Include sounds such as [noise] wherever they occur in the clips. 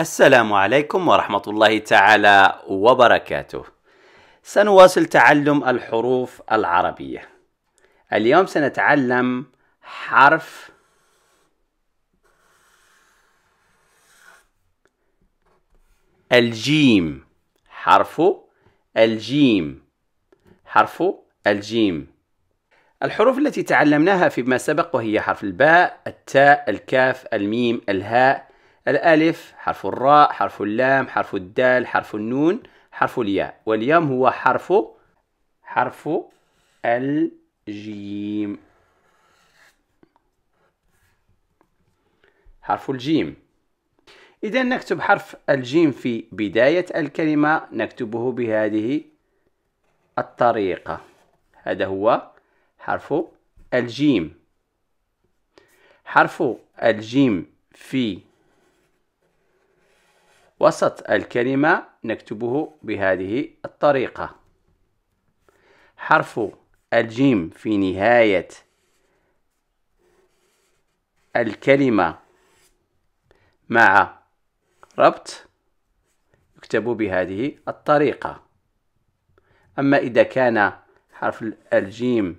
السلام عليكم ورحمة الله تعالى وبركاته. سنواصل تعلم الحروف العربية. اليوم سنتعلم حرف الجيم حرف الجيم حرف الجيم الحروف التي تعلمناها فيما سبق وهي حرف الباء التاء الكاف الميم الهاء الألف حرف الراء حرف اللام حرف الدال حرف النون حرف الياء واليوم هو حرف حرف الجيم حرف الجيم إذا نكتب حرف الجيم في بداية الكلمة نكتبه بهذه الطريقة هذا هو حرف الجيم حرف الجيم في وسط الكلمة نكتبه بهذه الطريقة حرف الجيم في نهاية الكلمة مع ربط يكتب بهذه الطريقة أما إذا كان حرف الجيم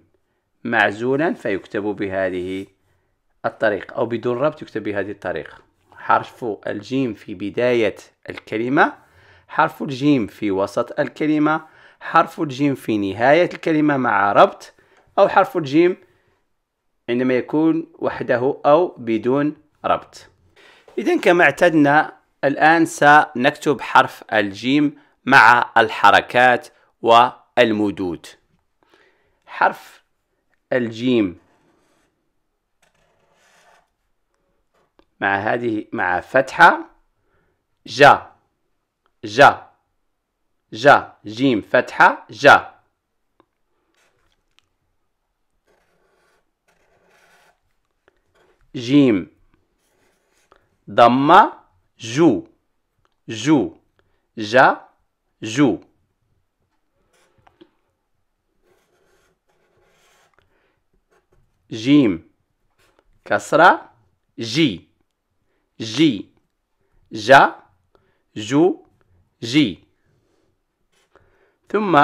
معزولا فيكتب بهذه الطريقة أو بدون ربط يكتب بهذه الطريقة حرف الجيم في بداية الكلمة حرف الجيم في وسط الكلمة حرف الجيم في نهاية الكلمة مع ربط أو حرف الجيم عندما يكون وحده أو بدون ربط إذا كما اعتدنا الآن سنكتب حرف الجيم مع الحركات والمدود حرف الجيم مع هذه مع فتحة جا جا جا جيم فتحة جا جيم ضمة جو جو جا جو جيم كسرة جي جي جا جو جي ثم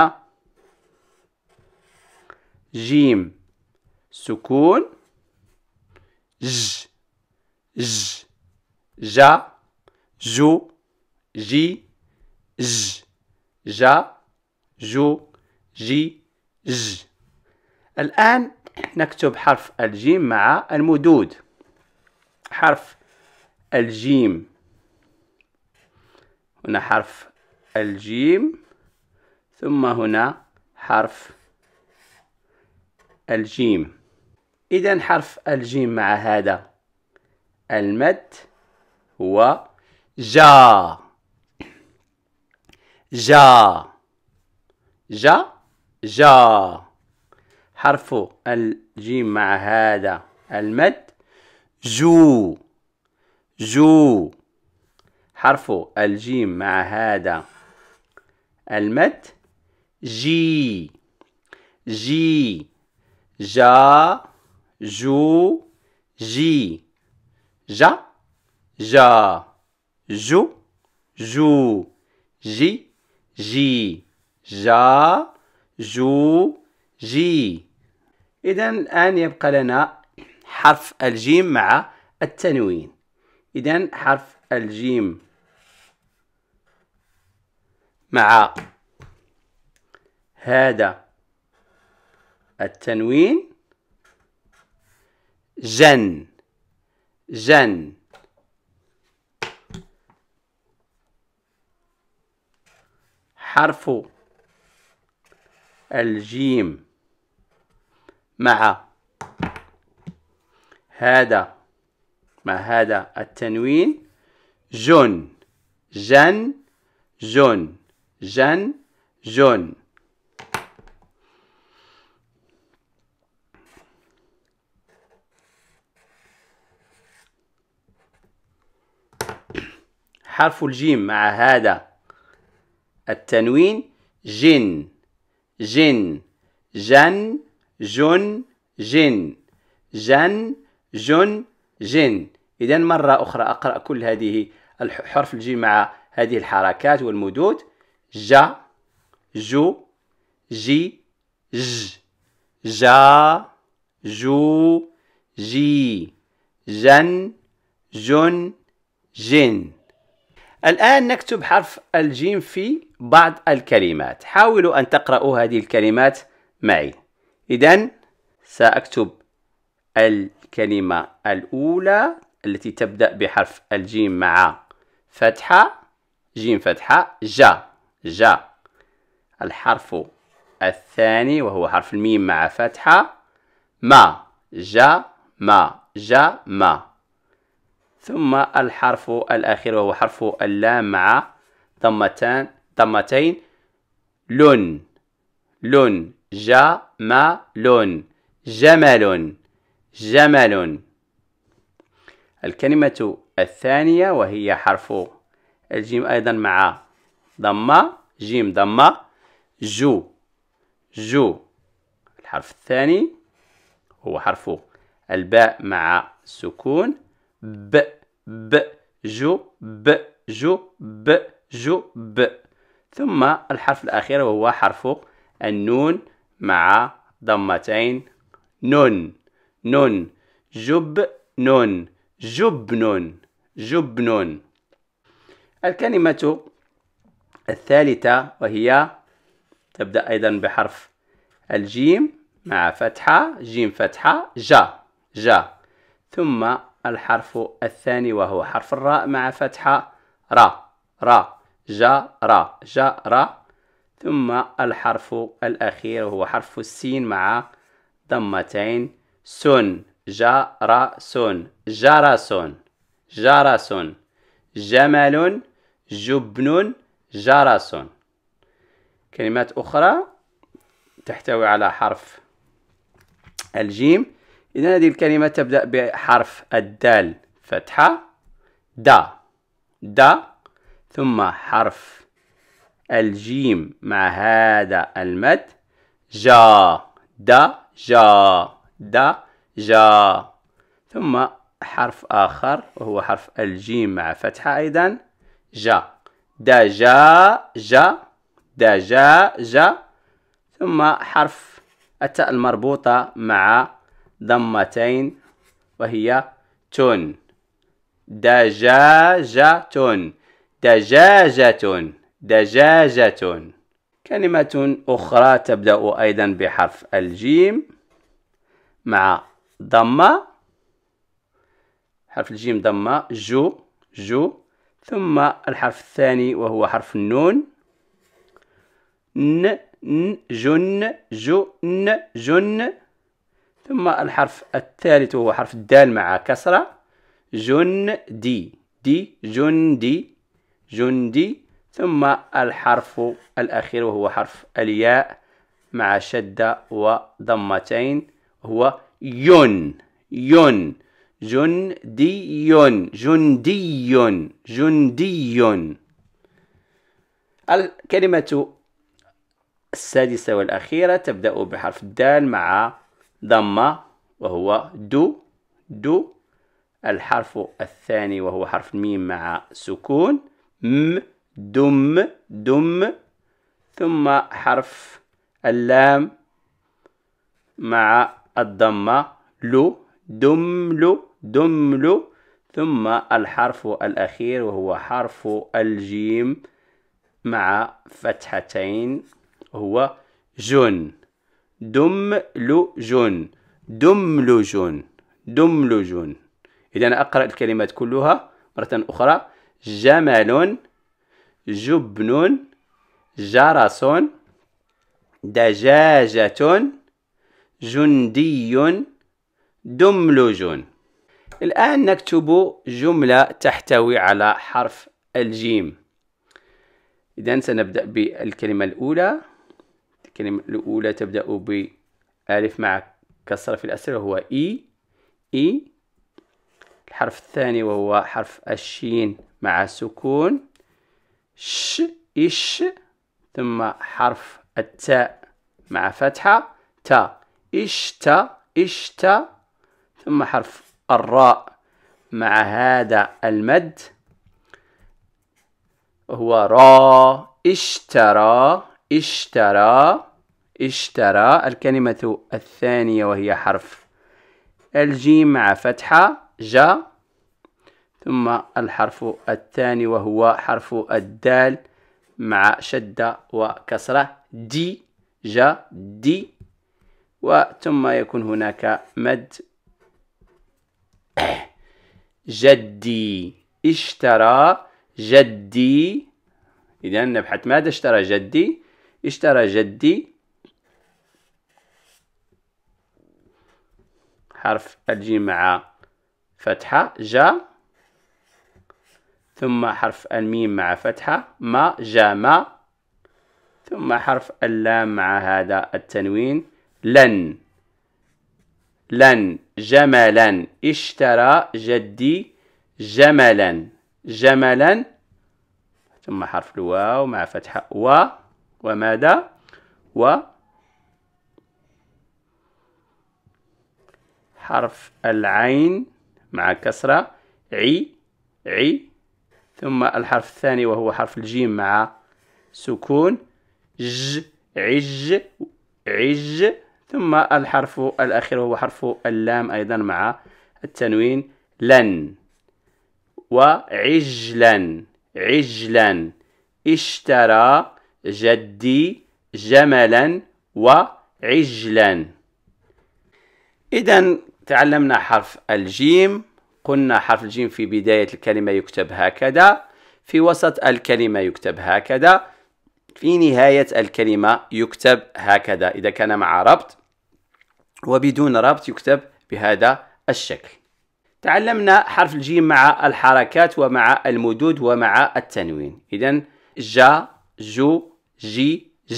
جيم سكون ج ج جا جو جي ج جا جو جي ج الآن نكتب حرف الجيم مع المدود حرف الجيم هنا حرف الجيم ثم هنا حرف الجيم إذا حرف الجيم مع هذا المد هو جا جا جا جا حرف الجيم مع هذا المد جو جو حرف الجيم مع هذا المد جي جي جا جو جي جا جا جو جو جي جي جا جو جي إذا الآن يبقى لنا حرف الجيم مع التنوين إذا حرف الجيم مع هذا التنوين جن جن حرف الجيم مع هذا مع هذا التنوين جون جن جون جن جون حرف الجيم مع هذا التنوين جن جن جن جن جن جن جن جن إذا مرة أخرى أقرأ كل هذه حرف الجيم مع هذه الحركات والمدود جا جو جي ج جا جو جي جن جن جن الآن نكتب حرف الجيم في بعض الكلمات حاولوا أن تقرأوا هذه الكلمات معي إذا سأكتب الكلمة الأولى التي تبدأ بحرف الجيم مع فتحة جيم فتحة جا جا الحرف الثاني وهو حرف الميم مع فتحة ما جا ما جا ما ثم الحرف الأخير وهو حرف اللام مع ضمتان ضمتين لون لون جا ما لون جمل جمل الكلمة الثانية وهي حرف الجيم أيضا مع ضمة جيم ضمة جو جو الحرف الثاني هو حرف الباء مع السكون ب ب جو ب جو ب جو ب ثم الحرف الأخير وهو حرف النون مع ضمتين نون نون جب نون جب نون الكلمة الثالثة وهي تبدأ أيضا بحرف الجيم مع فتحة جيم فتحة جا جا ثم الحرف الثاني وهو حرف الراء مع فتحة را را جا را جا را ثم الحرف الأخير وهو حرف السين مع ضمتين سون سون جرسون جرسون جمل جبن سون كلمات أخرى تحتوي على حرف الجيم إذا هذه الكلمة تبدأ بحرف الدال فتحة دا دا ثم حرف الجيم مع هذا المد جا دا جا د جا ثم حرف آخر وهو حرف الجيم مع فتحة أيضا جا دجا جا دجا جا ثم حرف التاء المربوطة مع ضمتين وهي تون دجاجة دجاجة دجاجة كلمة أخرى تبدأ أيضا بحرف الجيم مع ضمة حرف الجيم ضمة جو جو ثم الحرف الثاني وهو حرف النون ن ن جن جو ن جن ثم الحرف الثالث وهو حرف الدال مع كسرة جن دي دي جن دي جن دي ثم الحرف الأخير وهو حرف الياء مع شدة وضمتين هو ين ين جندي جندي جندي الكلمة السادسة والأخيرة تبدأ بحرف الدال مع ضمة وهو دو دو الحرف الثاني وهو حرف الميم مع سكون م دم دم ثم حرف اللام مع الضمة لو دملو دملو ثم الحرف الأخير وهو حرف الجيم مع فتحتين هو جن جن دملجن جن إذا أقرأ الكلمات كلها مرة أخرى جمل جبن جرس دجاجة جندي دملج الآن نكتب جملة تحتوي على حرف الجيم إذا سنبدأ بالكلمة الأولى الكلمة الأولى تبدأ بألف مع كسرة في الأسرة وهو إي إي الحرف الثاني وهو حرف الشين مع سكون ش إش ثم حرف التاء مع فتحة تا اشتا اشتا ثم حرف الراء مع هذا المد هو را اشترى اشترى اشترى الكلمة الثانية وهي حرف الجيم مع فتحة جا ثم الحرف الثاني وهو حرف الدال مع شدة وكسرة دي جا دي وثم يكون هناك مد جدي اشترى جدي إذا نبحث ماذا اشترى جدي اشترى جدي حرف الجيم مع فتحة جا ثم حرف الميم مع فتحة ما جا ما ثم حرف اللام مع هذا التنوين لن لن جملا اشترى جدي جملا جملا ثم حرف الواو مع فتحة و وماذا و حرف العين مع كسرة عي عي ثم الحرف الثاني وهو حرف الجيم مع سكون ج عج عج ثم الحرف الأخير وهو حرف اللام أيضا مع التنوين لن وعجلا عجلا اشترى جدي جملا وعجلا إذا تعلمنا حرف الجيم قلنا حرف الجيم في بداية الكلمة يكتب هكذا في وسط الكلمة يكتب هكذا في نهاية الكلمة يكتب هكذا إذا كان مع ربط وبدون ربط يكتب بهذا الشكل تعلمنا حرف الجيم مع الحركات ومع المدود ومع التنوين إذا جا جو جي ج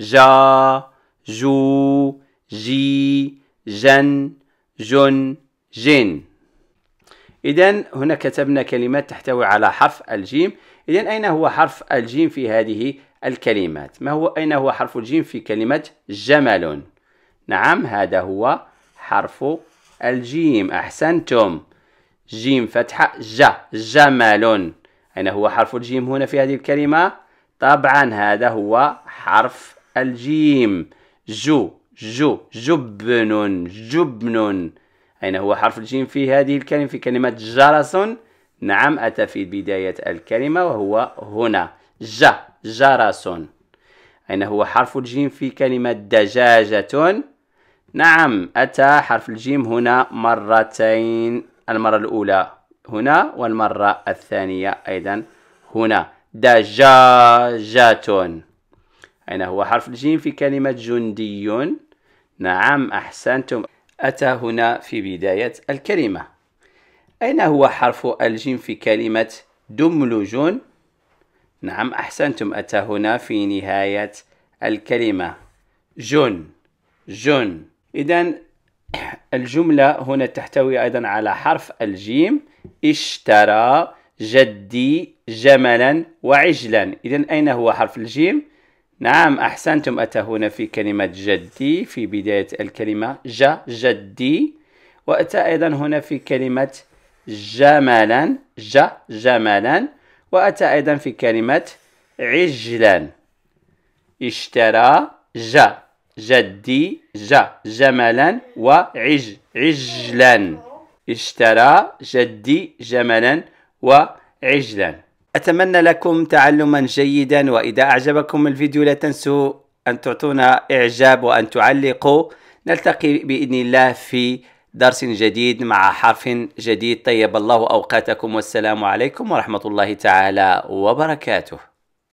جا جو جي جن جن جن إذا هنا كتبنا كلمات تحتوي على حرف الجيم إذا أين هو حرف الجيم في هذه الكلمات ما هو أين هو حرف الجيم في كلمة جمل نعم هذا هو حرف الجيم أحسنتم جيم فتحة ج جمل أين هو حرف الجيم هنا في هذه الكلمة طبعا هذا هو حرف الجيم جو جو جبن جبن أين هو حرف الجيم في هذه الكلمة في كلمة جرس نعم أتى في بداية الكلمة وهو هنا ج جرس أين هو حرف الجيم في كلمة دجاجة نعم أتى حرف الجيم هنا مرتين المرة الأولى هنا والمرة الثانية أيضا هنا دجاجة أين هو حرف الجيم في كلمة جندي نعم أحسنتم أتى هنا في بداية الكلمة أين هو حرف الجيم في كلمة دملجون؟ نعم أحسنتم أتى هنا في نهاية الكلمة جن جن إذا [clears throat] الجملة هنا تحتوي أيضا على حرف الجيم اشترى جدي جملا وعجلا إذا أين هو حرف الجيم؟ نعم أحسنتم أتى هنا في كلمة جدي في بداية الكلمة ج جدي وأتى أيضا هنا في كلمة جملا ج جملا وأتى أيضا في كلمة عجلا اشترى جا جدي جا جملا وعج عجلا اشترى جدي جملا وعجلا أتمنى لكم تعلما جيدا وإذا أعجبكم الفيديو لا تنسوا أن تعطونا إعجاب وأن تعلقوا نلتقي بإذن الله في درس جديد مع حرف جديد طيب الله اوقاتكم والسلام عليكم ورحمه الله تعالى وبركاته